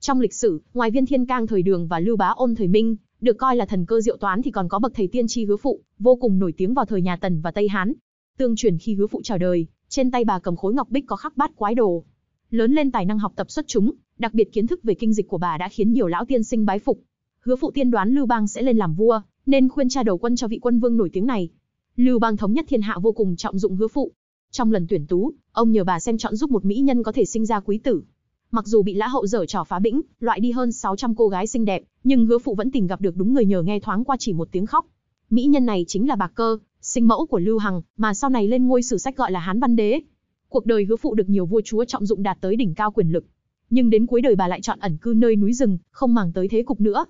Trong lịch sử, ngoài Viên Thiên Cang thời Đường và Lưu Bá Ôn thời Minh, được coi là thần cơ diệu toán thì còn có bậc thầy tiên tri Hứa phụ, vô cùng nổi tiếng vào thời nhà Tần và Tây Hán. Tương truyền khi Hứa phụ chào đời, trên tay bà cầm khối ngọc bích có khắc bát quái đồ. Lớn lên tài năng học tập xuất chúng, đặc biệt kiến thức về kinh dịch của bà đã khiến nhiều lão tiên sinh bái phục. Hứa phụ tiên đoán Lưu Bang sẽ lên làm vua, nên khuyên cha đầu quân cho vị quân vương nổi tiếng này. Lưu Bang thống nhất thiên hạ vô cùng trọng dụng Hứa phụ. Trong lần tuyển tú, ông nhờ bà xem chọn giúp một mỹ nhân có thể sinh ra quý tử. Mặc dù bị Lã Hậu dở trò phá bĩnh, loại đi hơn 600 cô gái xinh đẹp, nhưng hứa phụ vẫn tìm gặp được đúng người nhờ nghe thoáng qua chỉ một tiếng khóc. Mỹ nhân này chính là bà Cơ, sinh mẫu của Lưu Hằng, mà sau này lên ngôi sử sách gọi là Hán Văn Đế. Cuộc đời hứa phụ được nhiều vua chúa trọng dụng đạt tới đỉnh cao quyền lực. Nhưng đến cuối đời bà lại chọn ẩn cư nơi núi rừng, không màng tới thế cục nữa,